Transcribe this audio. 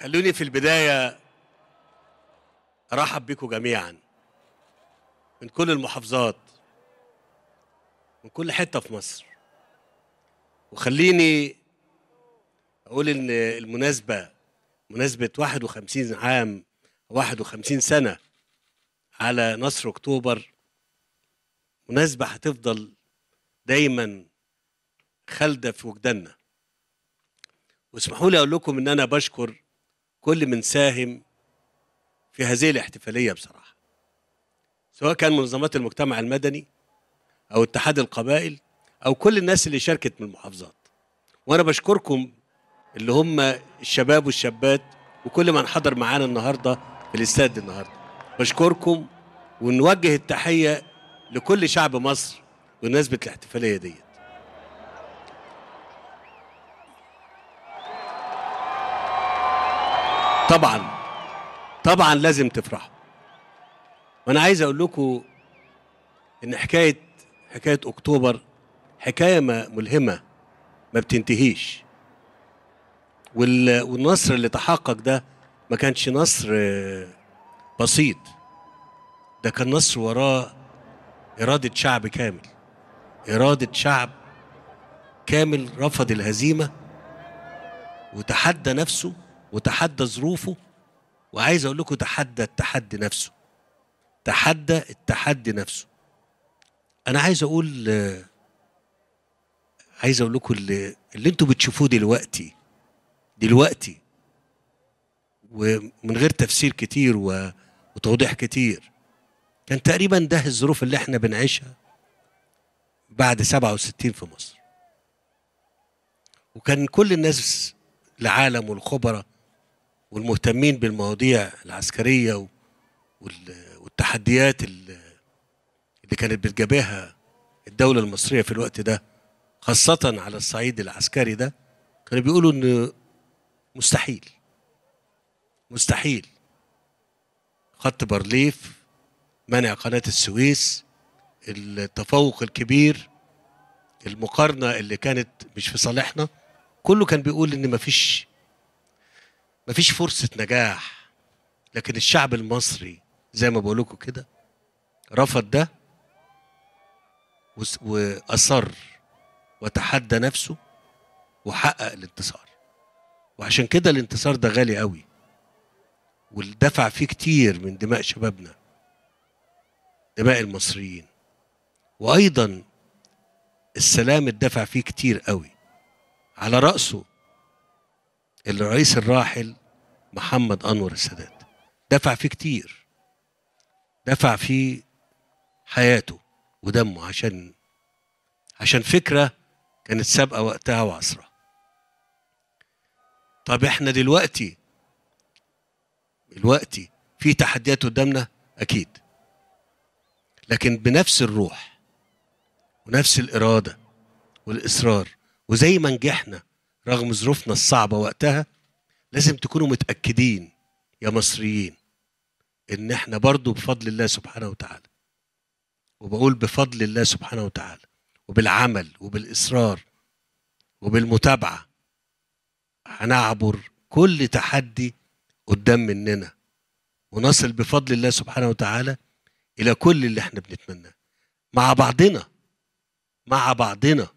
خلوني في البداية أرحب بكم جميعا من كل المحافظات من كل حتة في مصر وخليني أقول إن المناسبة مناسبة 51 عام 51 سنة على نصر أكتوبر مناسبة هتفضل دايما خالدة في وجداننا واسمحوا لي أقول لكم إن أنا بشكر كل من ساهم في هذه الاحتفالية بصراحة سواء كان منظمات المجتمع المدني أو اتحاد القبائل أو كل الناس اللي شاركت من المحافظات وأنا بشكركم اللي هم الشباب والشابات وكل من حضر معانا النهاردة في الاستاد النهاردة بشكركم ونوجه التحية لكل شعب مصر بمناسبة الاحتفالية ديت طبعا طبعا لازم تفرحوا وانا عايز اقول لكم ان حكايه حكايه اكتوبر حكايه ملهمه ما بتنتهيش والنصر اللي تحقق ده ما كانش نصر بسيط ده كان نصر وراه إرادة شعب كامل إرادة شعب كامل رفض الهزيمة وتحدى نفسه وتحدى ظروفه وعايز اقول لكم تحدى التحدي نفسه تحدى التحدي نفسه انا عايز اقول عايز اقول لكم اللي, اللي انتوا بتشوفوه دلوقتي دلوقتي ومن غير تفسير كتير وتوضيح كتير كان تقريبا ده الظروف اللي احنا بنعيشها بعد 67 في مصر وكان كل الناس العالم والخبراء والمهتمين بالمواضيع العسكرية والتحديات اللي كانت بتجابها الدولة المصرية في الوقت ده خاصة على الصعيد العسكري ده كانوا بيقولوا إن مستحيل مستحيل خط بارليف منع قناة السويس التفوق الكبير المقارنة اللي كانت مش في صالحنا كله كان بيقول إن مفيش مفيش فرصة نجاح لكن الشعب المصري زي ما بقول لكم كده رفض ده وأصر وتحدى نفسه وحقق الانتصار وعشان كده الانتصار ده غالي قوي والدفع فيه كتير من دماء شبابنا دماء المصريين وايضا السلام الدفع فيه كتير قوي على رأسه الرئيس الراحل محمد أنور السادات دفع فيه كتير دفع فيه حياته ودمه عشان عشان فكرة كانت سابقة وقتها وعصرها طب احنا دلوقتي دلوقتي في تحديات قدامنا أكيد لكن بنفس الروح ونفس الإرادة والإصرار وزي ما نجحنا رغم ظروفنا الصعبة وقتها لازم تكونوا متأكدين يا مصريين إن إحنا برضو بفضل الله سبحانه وتعالى وبقول بفضل الله سبحانه وتعالى وبالعمل وبالإصرار وبالمتابعة هنعبر كل تحدي قدام مننا ونصل بفضل الله سبحانه وتعالى إلى كل اللي إحنا بنتمناه مع بعضنا مع بعضنا